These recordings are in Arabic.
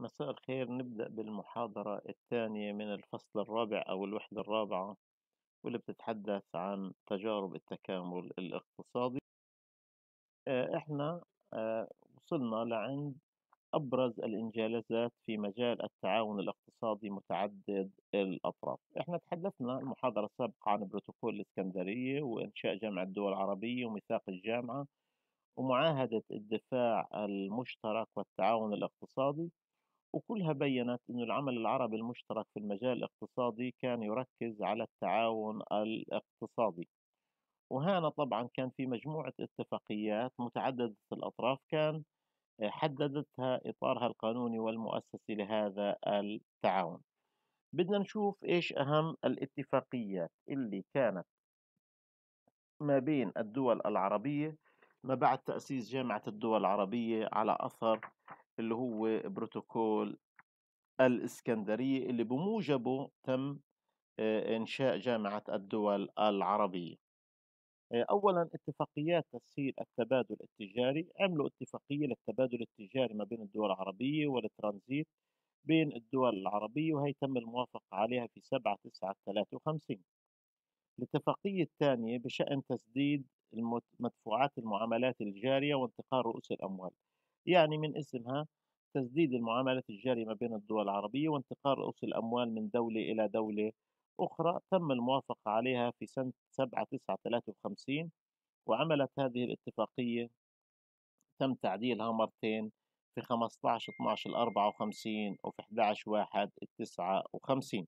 مساء الخير نبدأ بالمحاضرة الثانية من الفصل الرابع أو الوحدة الرابعة واللي بتتحدث عن تجارب التكامل الاقتصادي آه، احنا آه، وصلنا لعند أبرز الإنجازات في مجال التعاون الاقتصادي متعدد الأطراف احنا تحدثنا المحاضرة السابقة عن بروتوكول الإسكندرية وإنشاء جامعة الدول العربية وميثاق الجامعة ومعاهدة الدفاع المشترك والتعاون الاقتصادي وكلها بيّنت أنه العمل العربي المشترك في المجال الاقتصادي كان يركز على التعاون الاقتصادي وهنا طبعا كان في مجموعة اتفاقيات متعددة الأطراف كان آه، حددتها إطارها القانوني والمؤسسي لهذا التعاون بدنا نشوف إيش أهم الاتفاقيات اللي كانت ما بين الدول العربية ما بعد تأسيس جامعة الدول العربية على أثر اللي هو بروتوكول الإسكندرية اللي بموجبه تم آه، إنشاء جامعة الدول العربية آه، أولا اتفاقيات تسهيل التبادل التجاري عملوا اتفاقية للتبادل التجاري ما بين الدول العربية والترانزيت بين الدول العربية وهي تم الموافقة عليها في 7 9 53 الاتفاقية الثانية بشأن تسديد مدفوعات المعاملات الجارية وانتقال رؤوس الأموال يعني من اسمها تسديد المعاملات الجارية ما بين الدول العربية وانتقال رؤوس الأموال من دولة إلى دولة أخرى تم الموافقة عليها في سنة 7953 وعملت هذه الاتفاقية تم تعديلها مرتين في 15 12 54 وفي 11 1 59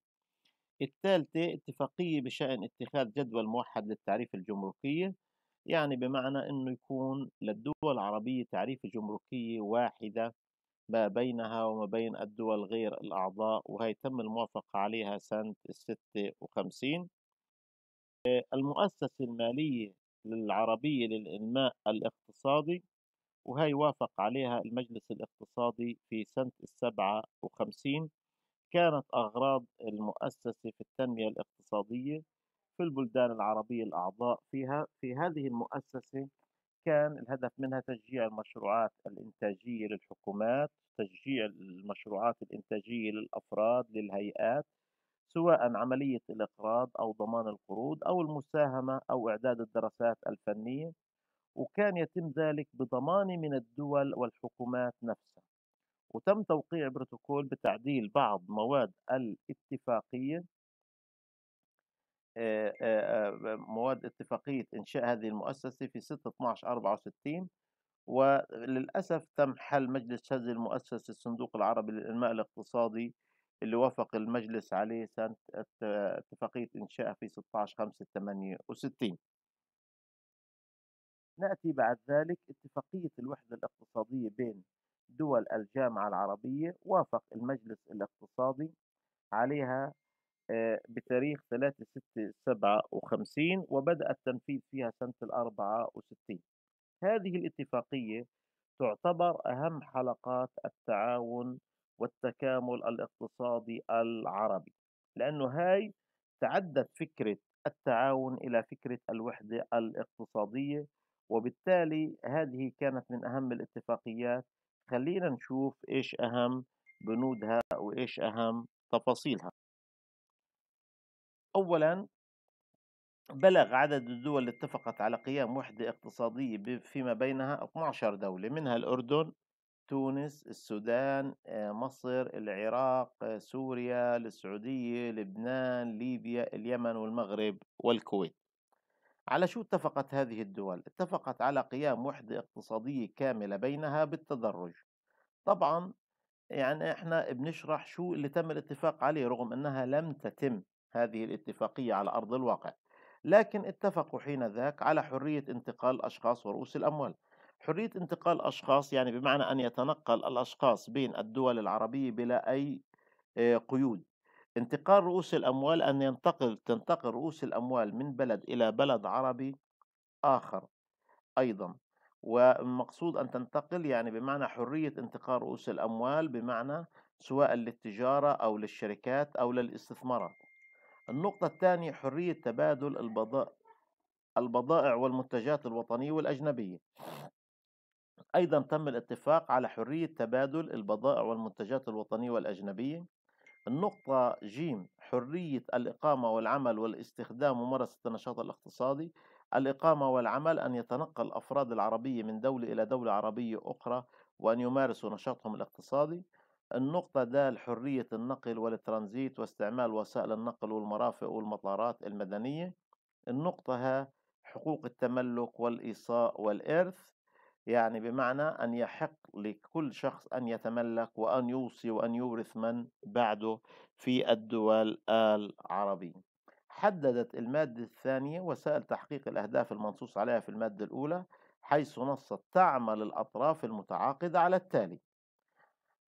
الثالثة اتفاقية بشأن اتخاذ جدول موحد للتعريف الجمركية يعني بمعنى أنه يكون للدول العربية تعريف جمركية واحدة ما بينها وما بين الدول غير الأعضاء وهي تم الموافقة عليها سنة الستة وخمسين آه، المؤسسة المالية العربية للإنماء الاقتصادي وهي وافق عليها المجلس الاقتصادي في سنة السبعة وخمسين كانت أغراض المؤسسة في التنمية الاقتصادية في البلدان العربية الأعضاء فيها في هذه المؤسسة كان الهدف منها تشجيع المشروعات الإنتاجية للحكومات تشجيع المشروعات الإنتاجية للأفراد للهيئات سواء عملية الإقراض أو ضمان القروض أو المساهمة أو إعداد الدراسات الفنية وكان يتم ذلك بضمان من الدول والحكومات نفسها وتم توقيع بروتوكول بتعديل بعض مواد الاتفاقية آه، آه، آه، مواد اتفاقية إنشاء هذه المؤسسة في 6 12 64 وللأسف تم حل مجلس هذه المؤسسة الصندوق العربي للإنماء الاقتصادي اللي وافق المجلس عليه سنة اتفاقية إنشاء في 16 5 68 نأتي بعد ذلك اتفاقية الوحدة الاقتصادية بين دول الجامعة العربية وافق المجلس الاقتصادي عليها بتاريخ 3 6 57 وبدأ التنفيذ فيها سنة 64 هذه الاتفاقية تعتبر أهم حلقات التعاون والتكامل الاقتصادي العربي لأنه هاي تعدت فكرة التعاون إلى فكرة الوحدة الاقتصادية وبالتالي هذه كانت من أهم الاتفاقيات خلينا نشوف إيش أهم بنودها وإيش أهم تفاصيلها أولا بلغ عدد الدول اللي اتفقت على قيام وحدة اقتصادية فيما بينها 12 دولة منها الأردن تونس السودان آه، مصر العراق آه، سوريا السعودية لبنان ليبيا اليمن والمغرب والكويت على شو اتفقت هذه الدول؟ اتفقت على قيام وحدة اقتصادية كاملة بينها بالتدرج طبعا يعني احنا بنشرح شو اللي تم الاتفاق عليه رغم انها لم تتم هذه الاتفاقية على أرض الواقع لكن اتفقوا حين ذاك على حرية انتقال الأشخاص ورؤوس الأموال حرية انتقال الأشخاص يعني بمعنى أن يتنقل الأشخاص بين الدول العربية بلا أي آه، قيود انتقال رؤوس الأموال أن ينتقل تنتقل رؤوس الأموال من بلد إلى بلد عربي آخر أيضا والمقصود أن تنتقل يعني بمعنى حرية انتقال رؤوس الأموال بمعنى سواء للتجارة أو للشركات أو للاستثمارات النقطة الثانية حرية تبادل البضائع البضائع والمنتجات الوطنية والأجنبية أيضا تم الاتفاق على حرية تبادل البضائع والمنتجات الوطنية والأجنبية النقطة جيم حرية الإقامة والعمل والاستخدام وممارسة النشاط الاقتصادي الإقامة والعمل أن يتنقل الأفراد العربية من دولة إلى دولة عربية أخرى وأن يمارسوا نشاطهم الاقتصادي النقطة د حرية النقل والترانزيت واستعمال وسائل النقل والمرافق والمطارات المدنية النقطة ها حقوق التملك والإيصاء والإرث يعني بمعنى أن يحق لكل شخص أن يتملك وأن يوصي وأن يورث من بعده في الدول العربية حددت المادة الثانية وسائل تحقيق الأهداف المنصوص عليها في المادة الأولى حيث نصت تعمل الأطراف المتعاقدة على التالي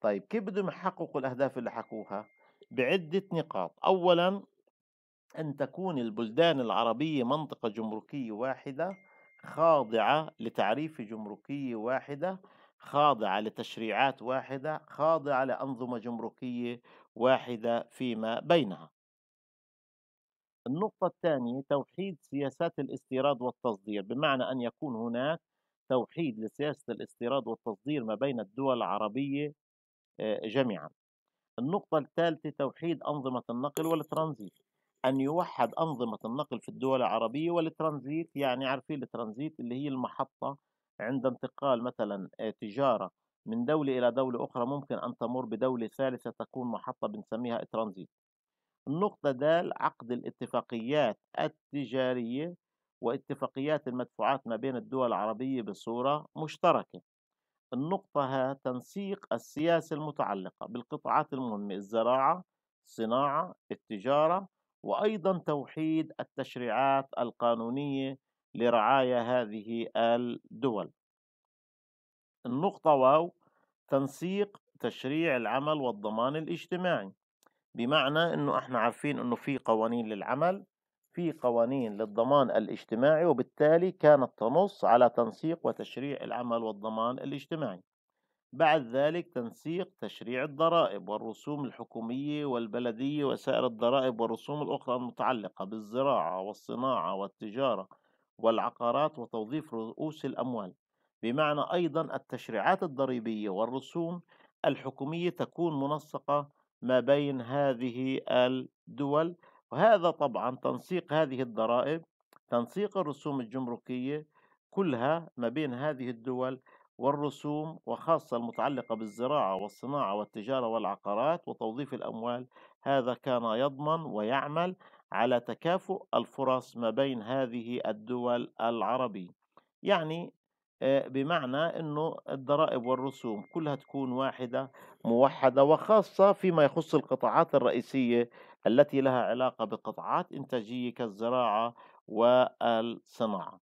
طيب كيف بدهم يحققوا الأهداف اللي حقوها بعدة نقاط أولا أن تكون البلدان العربية منطقة جمركية واحدة خاضعة لتعريف جمركية واحدة خاضعة لتشريعات واحدة خاضعة لأنظمة جمركية واحدة فيما بينها النقطة الثانية توحيد سياسات الاستيراد والتصدير بمعنى أن يكون هناك توحيد لسياسة الاستيراد والتصدير ما بين الدول العربية آه، جميعا النقطة الثالثة توحيد أنظمة النقل والترانزيت أن يوحد أنظمة النقل في الدول العربية والترانزيت يعني عارفين الترانزيت اللي هي المحطة عند انتقال مثلا آه، تجارة من دولة إلى دولة أخرى ممكن أن تمر بدولة ثالثة تكون محطة بنسميها ترانزيت النقطة دال عقد الاتفاقيات التجارية واتفاقيات المدفوعات ما بين الدول العربية بصورة مشتركة النقطة ها تنسيق السياسة المتعلقة بالقطاعات المهمة الزراعة الصناعة التجارة وأيضا توحيد التشريعات القانونية لرعاية هذه الدول النقطة واو تنسيق تشريع العمل والضمان الاجتماعي بمعنى انه احنا عارفين انه في قوانين للعمل في قوانين للضمان الاجتماعي وبالتالي كانت تنص على تنسيق وتشريع العمل والضمان الاجتماعي بعد ذلك تنسيق تشريع الضرائب والرسوم الحكومية والبلدية وسائر الضرائب والرسوم الأخرى المتعلقة بالزراعة والصناعة والتجارة والعقارات وتوظيف رؤوس الأموال بمعنى أيضا التشريعات الضريبية والرسوم الحكومية تكون منسقة ما بين هذه الدول وهذا طبعا تنسيق هذه الضرائب تنسيق الرسوم الجمركية كلها ما بين هذه الدول والرسوم وخاصة المتعلقة بالزراعة والصناعة والتجارة والعقارات وتوظيف الأموال هذا كان يضمن ويعمل على تكافؤ الفرص ما بين هذه الدول العربية يعني آه، بمعنى أنه الضرائب والرسوم كلها تكون واحدة موحدة وخاصة فيما يخص القطاعات الرئيسية التي لها علاقة بقطاعات إنتاجية كالزراعة والصناعة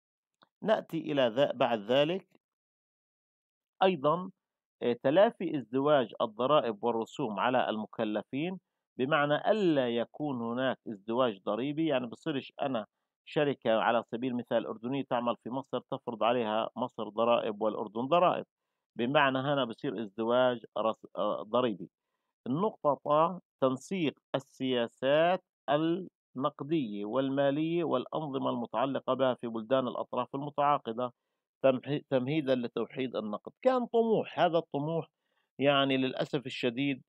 نأتي إلى بعد ذلك أيضا آه، تلافي ازدواج الضرائب والرسوم على المكلفين بمعنى ألا يكون هناك ازدواج ضريبي يعني بصيرش أنا شركة على سبيل المثال أردنية تعمل في مصر تفرض عليها مصر ضرائب والأردن ضرائب بمعنى هنا بصير ازدواج آه، ضريبي النقطة تنسيق السياسات النقدية والمالية والأنظمة المتعلقة بها في بلدان الأطراف المتعاقدة تمهيدا لتوحيد النقد كان طموح هذا الطموح يعني للأسف الشديد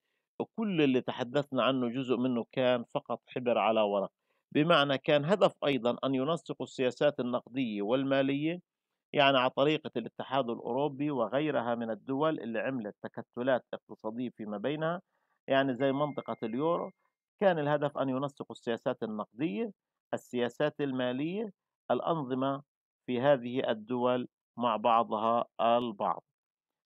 كل اللي تحدثنا عنه جزء منه كان فقط حبر على ورق بمعنى كان هدف أيضا أن ينسقوا السياسات النقدية والمالية يعني على طريقة الاتحاد الأوروبي وغيرها من الدول اللي عملت تكتلات اقتصادية فيما بينها يعني زي منطقة اليورو كان الهدف أن ينسق السياسات النقدية السياسات المالية الأنظمة في هذه الدول مع بعضها البعض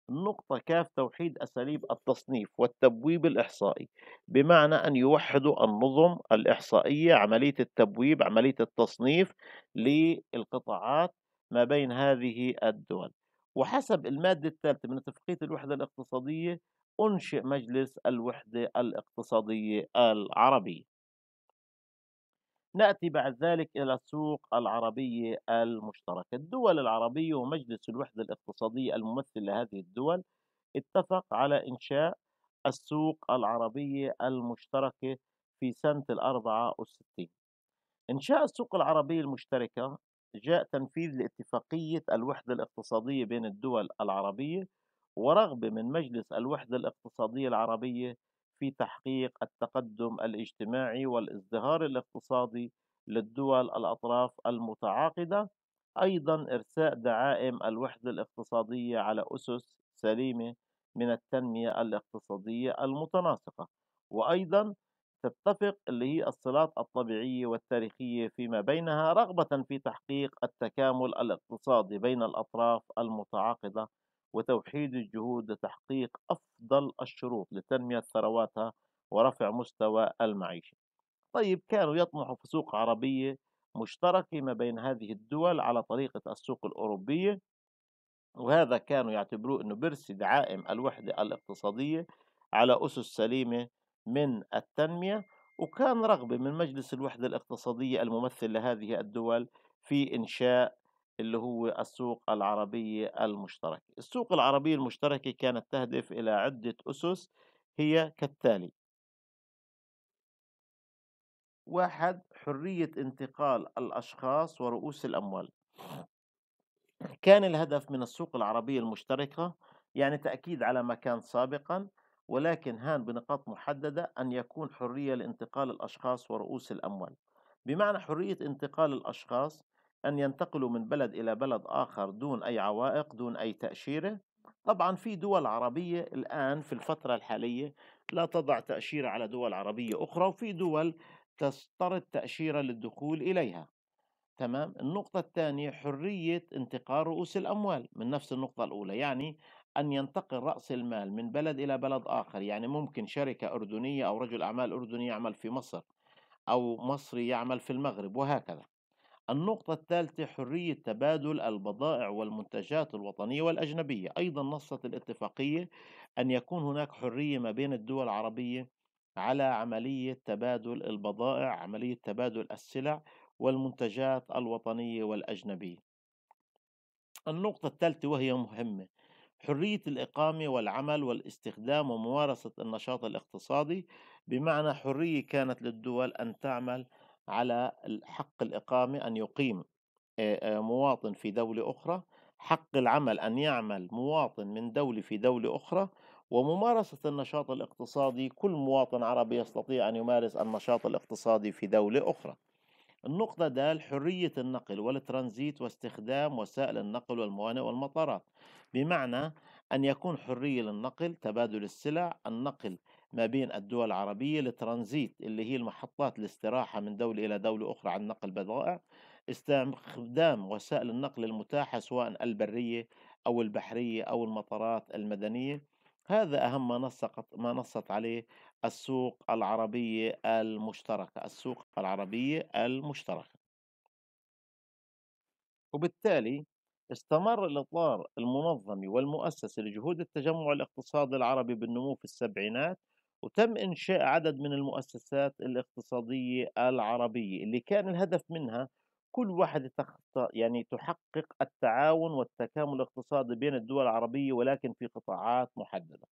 النقطة كاف توحيد أساليب التصنيف والتبويب الإحصائي بمعنى أن يوحدوا النظم الإحصائية عملية التبويب عملية التصنيف للقطاعات ما بين هذه الدول وحسب المادة الثالثة من اتفاقية الوحدة الاقتصادية أنشئ مجلس الوحدة الاقتصادية العربي نأتي بعد ذلك إلى السوق العربية المشتركة الدول العربية ومجلس الوحدة الاقتصادية الممثل لهذه الدول اتفق على إنشاء السوق العربية المشتركة في سنة الأربعة والستين إنشاء السوق العربية المشتركة جاء تنفيذ لاتفاقية الوحدة الاقتصادية بين الدول العربية ورغبة من مجلس الوحدة الاقتصادية العربية في تحقيق التقدم الاجتماعي والازدهار الاقتصادي للدول الأطراف المتعاقدة، أيضًا إرساء دعائم الوحدة الاقتصادية على أسس سليمة من التنمية الاقتصادية المتناسقة، وأيضًا تتفق اللي هي الصلات الطبيعية والتاريخية فيما بينها رغبة في تحقيق التكامل الاقتصادي بين الأطراف المتعاقدة وتوحيد الجهود لتحقيق أفضل الشروط لتنمية ثرواتها ورفع مستوى المعيشة طيب كانوا يطمحوا في سوق عربية مشتركة ما بين هذه الدول على طريقة السوق الأوروبية وهذا كانوا يعتبروه أنه بيرسي دعائم الوحدة الاقتصادية على أسس سليمة من التنمية وكان رغبة من مجلس الوحدة الاقتصادية الممثل لهذه الدول في إنشاء اللي هو السوق العربية المشتركة السوق العربية المشتركة كانت تهدف إلى عدة أسس هي كالتالي واحد حرية انتقال الأشخاص ورؤوس الأموال كان الهدف من السوق العربية المشتركة يعني تأكيد على ما كان سابقا ولكن هان بنقاط محددة أن يكون حرية لانتقال الأشخاص ورؤوس الأموال بمعنى حرية انتقال الأشخاص أن ينتقلوا من بلد إلى بلد آخر دون أي عوائق دون أي تأشيرة طبعا في دول عربية الآن في الفترة الحالية لا تضع تأشيرة على دول عربية أخرى وفي دول تسترد تأشيرة للدخول إليها تمام النقطة الثانية حرية انتقال رؤوس الأموال من نفس النقطة الأولى يعني أن ينتقل رأس المال من بلد إلى بلد آخر يعني ممكن شركة أردنية أو رجل أعمال أردني يعمل في مصر أو مصري يعمل في المغرب وهكذا النقطة الثالثة حرية تبادل البضائع والمنتجات الوطنية والأجنبية أيضا نصت الاتفاقية أن يكون هناك حرية ما بين الدول العربية على عملية تبادل البضائع عملية تبادل السلع والمنتجات الوطنية والأجنبية النقطة الثالثة وهي مهمة حرية الإقامة والعمل والاستخدام وممارسة النشاط الاقتصادي بمعنى حرية كانت للدول أن تعمل على حق الإقامة أن يقيم مواطن في دولة أخرى حق العمل أن يعمل مواطن من دولة في دولة أخرى وممارسة النشاط الاقتصادي كل مواطن عربي يستطيع أن يمارس النشاط الاقتصادي في دولة أخرى النقطة دال حرية النقل والترانزيت واستخدام وسائل النقل والموانئ والمطارات بمعنى أن يكون حرية للنقل تبادل السلع النقل ما بين الدول العربية لترانزيت اللي هي المحطات الاستراحة من دولة إلى دولة أخرى عن نقل بضائع استخدام وسائل النقل المتاحة سواء البرية أو البحرية أو المطارات المدنية هذا أهم ما نصت ما نصت عليه السوق العربية المشتركة، السوق العربية المشتركة. وبالتالي استمر الإطار المنظم والمؤسس لجهود التجمع الاقتصادي العربي بالنمو في السبعينات وتم إنشاء عدد من المؤسسات الاقتصادية العربية اللي كان الهدف منها كل واحد تخط... يعني تحقق التعاون والتكامل الاقتصادي بين الدول العربية ولكن في قطاعات محددة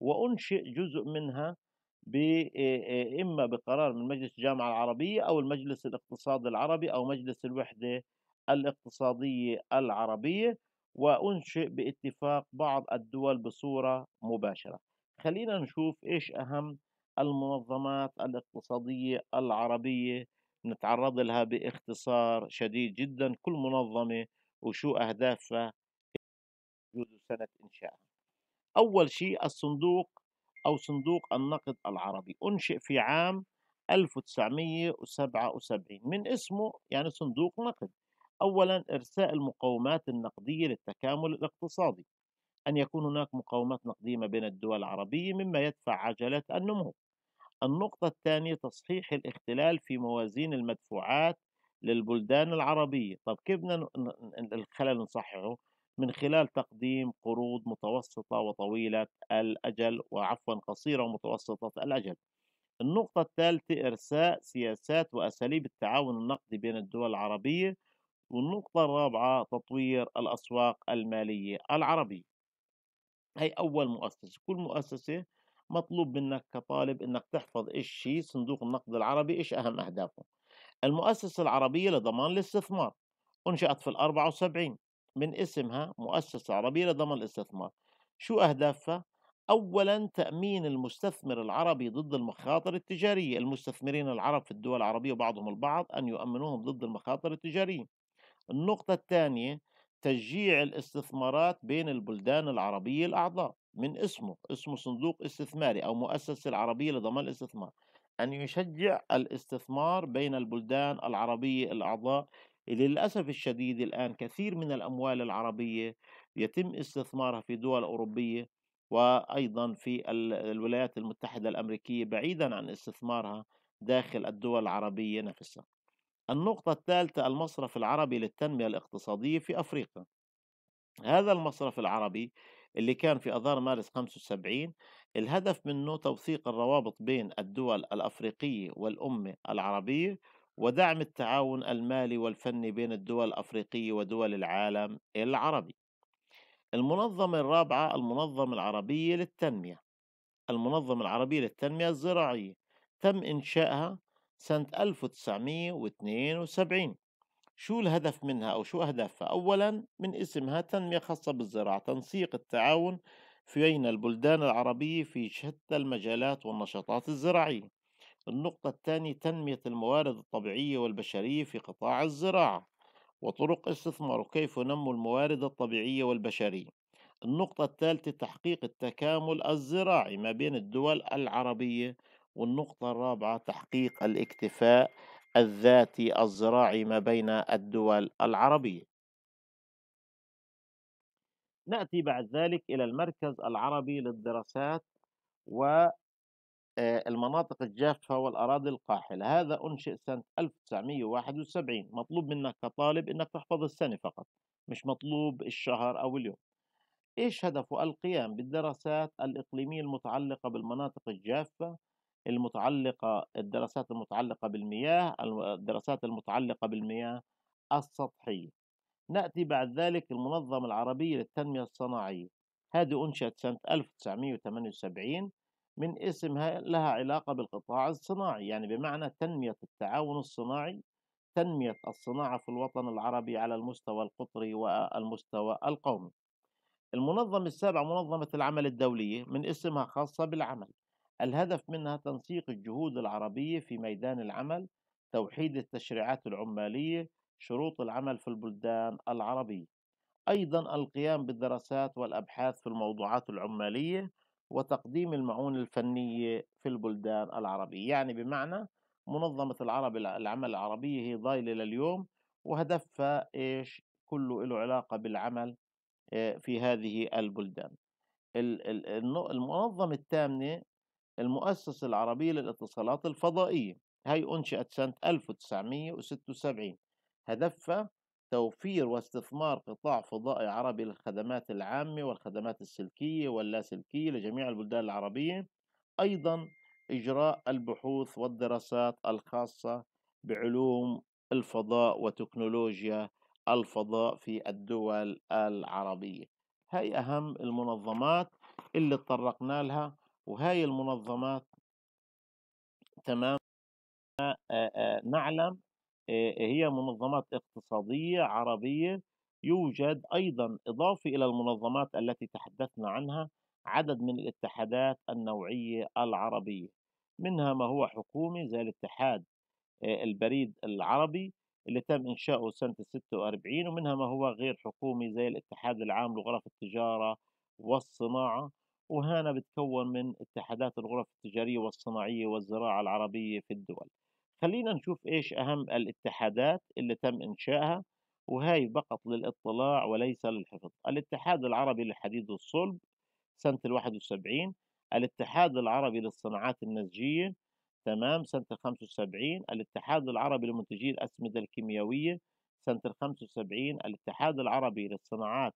وأنشئ جزء منها ب... إما بقرار من مجلس الجامعة العربية أو المجلس الاقتصادي العربي أو مجلس الوحدة الاقتصادية العربية وأنشئ باتفاق بعض الدول بصورة مباشرة خلينا نشوف إيش أهم المنظمات الاقتصادية العربية نتعرض لها باختصار شديد جدا كل منظمة وشو أهدافها وجود سنة إنشائها أول شيء الصندوق أو صندوق النقد العربي أنشئ في عام 1977 من اسمه يعني صندوق نقد أولا إرساء المقومات النقدية للتكامل الاقتصادي أن يكون هناك مقاومات نقدية ما بين الدول العربية مما يدفع عجلة النمو النقطة الثانية تصحيح الاختلال في موازين المدفوعات للبلدان العربية طب كيف بدنا الخلل نصححه من خلال تقديم قروض متوسطة وطويلة الأجل وعفوا قصيرة ومتوسطة الأجل النقطة الثالثة إرساء سياسات وأساليب التعاون النقدي بين الدول العربية والنقطة الرابعة تطوير الأسواق المالية العربية هي أول مؤسسة كل مؤسسة مطلوب منك كطالب أنك تحفظ إيش شيء صندوق النقد العربي إيش أهم أهدافه المؤسسة العربية لضمان الاستثمار أنشأت في ال74 من اسمها مؤسسة عربية لضمان الاستثمار شو أهدافها؟ أولا تأمين المستثمر العربي ضد المخاطر التجارية المستثمرين العرب في الدول العربية وبعضهم البعض أن يؤمنوهم ضد المخاطر التجارية النقطة الثانية تشجيع الاستثمارات بين البلدان العربية الأعضاء من اسمه اسمه صندوق استثماري أو مؤسسة العربية لضمان الاستثمار أن يشجع الاستثمار بين البلدان العربية الأعضاء للأسف الشديد الآن كثير من الأموال العربية يتم استثمارها في دول أوروبية وأيضا في الولايات المتحدة الأمريكية بعيدا عن استثمارها داخل الدول العربية نفسها النقطة الثالثة المصرف العربي للتنمية الاقتصادية في أفريقيا هذا المصرف العربي اللي كان في أذار مارس 75 الهدف منه توثيق الروابط بين الدول الأفريقية والأمة العربية ودعم التعاون المالي والفني بين الدول الأفريقية ودول العالم العربي المنظمة الرابعة المنظمة العربية للتنمية المنظمة العربية للتنمية الزراعية تم إنشائها سنة 1972 شو الهدف منها أو شو أهدافها أولا من اسمها تنمية خاصة بالزراعة تنسيق التعاون في بين البلدان العربية في شتى المجالات والنشاطات الزراعية النقطة الثانية تنمية الموارد الطبيعية والبشرية في قطاع الزراعة وطرق استثمار وكيف نمو الموارد الطبيعية والبشرية النقطة الثالثة تحقيق التكامل الزراعي ما بين الدول العربية والنقطة الرابعة تحقيق الاكتفاء الذاتي الزراعي ما بين الدول العربية. نأتي بعد ذلك إلى المركز العربي للدراسات والمناطق آه، الجافة والأراضي القاحلة هذا أنشئ سنة 1971 مطلوب منك كطالب أنك تحفظ السنة فقط مش مطلوب الشهر أو اليوم إيش هدفه القيام بالدراسات الإقليمية المتعلقة بالمناطق الجافة المتعلقة الدراسات المتعلقة بالمياه الدراسات المتعلقة بالمياه السطحية نأتي بعد ذلك المنظمة العربية للتنمية الصناعية هذه أنشئت سنة 1978 من اسمها لها علاقة بالقطاع الصناعي يعني بمعنى تنمية التعاون الصناعي تنمية الصناعة في الوطن العربي على المستوى القطري والمستوى القومي المنظمة السابعة منظمة العمل الدولية من اسمها خاصة بالعمل الهدف منها تنسيق الجهود العربية في ميدان العمل توحيد التشريعات العمالية شروط العمل في البلدان العربية أيضا القيام بالدراسات والأبحاث في الموضوعات العمالية وتقديم المعونة الفنية في البلدان العربية يعني بمعنى منظمة العرب العمل العربية هي ضايلة لليوم وهدفها إيش كله له علاقة بالعمل آه، في هذه البلدان المنظمة الثامنة المؤسسة العربية للاتصالات الفضائية هي أنشئت سنة 1976 هدفها توفير واستثمار قطاع فضائي عربي للخدمات العامة والخدمات السلكية واللاسلكية لجميع البلدان العربية أيضا إجراء البحوث والدراسات الخاصة بعلوم الفضاء وتكنولوجيا الفضاء في الدول العربية هي أهم المنظمات اللي تطرقنا لها وهاي المنظمات تمام نعلم هي منظمات اقتصادية عربية يوجد أيضا إضافة إلى المنظمات التي تحدثنا عنها عدد من الاتحادات النوعية العربية منها ما هو حكومي زي الاتحاد البريد العربي اللي تم إنشاؤه سنة 46 ومنها ما هو غير حكومي زي الاتحاد العام لغرف التجارة والصناعة وهنا بتكون من اتحادات الغرف التجارية والصناعية والزراعة العربية في الدول خلينا نشوف إيش أهم الاتحادات اللي تم إنشائها وهي فقط للاطلاع وليس للحفظ الاتحاد العربي للحديد والصلب سنة الواحد وسبعين الاتحاد العربي للصناعات النسجية تمام سنة الخمسة وسبعين الاتحاد العربي لمنتجي الأسمدة الكيميائية سنة الخمسة وسبعين الاتحاد العربي للصناعات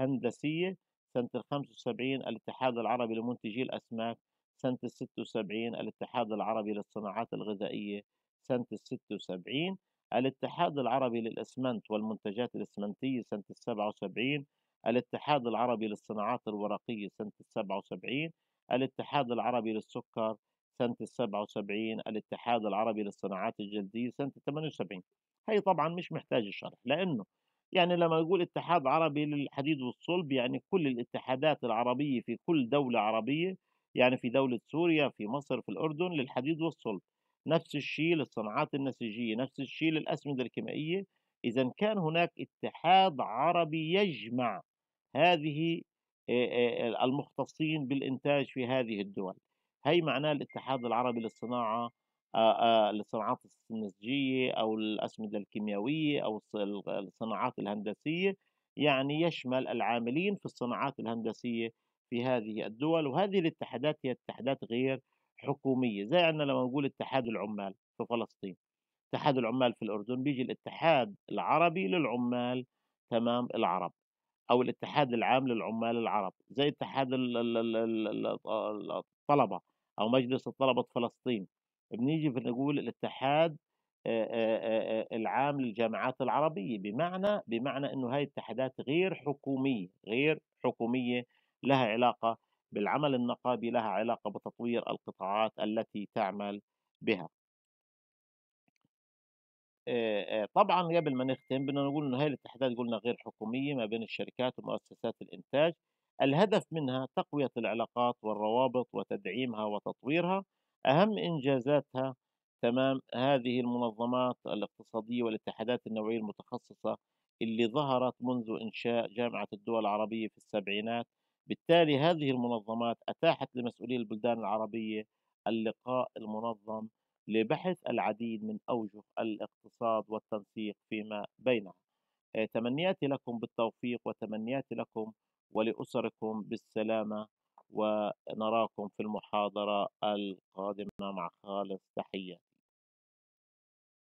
الهندسية سنة ال وسبعين الاتحاد العربي لمنتجي الأسماك سنة ال وسبعين الاتحاد العربي للصناعات الغذائية سنة ال وسبعين الاتحاد العربي للأسمنت والمنتجات الأسمنتية سنة السبعة وسبعين الاتحاد العربي للصناعات الورقية سنة السبعة وسبعين الاتحاد العربي للسكر سنة السبعة وسبعين الاتحاد العربي للصناعات الجلدية سنة الثمانية وسبعين هي طبعا مش محتاجة شرح لأنه يعني لما نقول اتحاد عربي للحديد والصلب يعني كل الاتحادات العربية في كل دولة عربية يعني في دولة سوريا في مصر في الأردن للحديد والصلب نفس الشيء للصناعات النسيجية نفس الشيء للأسمدة الكيميائية إذا كان هناك اتحاد عربي يجمع هذه المختصين بالإنتاج في هذه الدول هي معناه الاتحاد العربي للصناعة للصناعات النسجية أو الأسمدة الكيميائية أو الصناعات الهندسية يعني يشمل العاملين في الصناعات الهندسية في هذه الدول وهذه الاتحادات هي اتحادات غير حكومية زي عندنا لما نقول اتحاد العمال في فلسطين اتحاد العمال في الأردن بيجي الاتحاد العربي للعمال تمام العرب أو الاتحاد العام للعمال العرب زي اتحاد الطلبة أو مجلس الطلبة فلسطين بنيجي بنقول الاتحاد العام للجامعات العربية بمعنى بمعنى أنه هاي الاتحادات غير حكومية غير حكومية لها علاقة بالعمل النقابي لها علاقة بتطوير القطاعات التي تعمل بها طبعا قبل ما نختم بدنا نقول انه هاي الاتحادات قلنا غير حكوميه ما بين الشركات ومؤسسات الانتاج الهدف منها تقويه العلاقات والروابط وتدعيمها وتطويرها أهم إنجازاتها تمام هذه المنظمات الاقتصادية والاتحادات النوعية المتخصصة اللي ظهرت منذ إنشاء جامعة الدول العربية في السبعينات بالتالي هذه المنظمات أتاحت لمسؤولي البلدان العربية اللقاء المنظم لبحث العديد من أوجه الاقتصاد والتنسيق فيما بينها آه، تمنياتي لكم بالتوفيق وتمنياتي لكم ولأسركم بالسلامة ونراكم في المحاضرة القادمة مع خالص تحياتي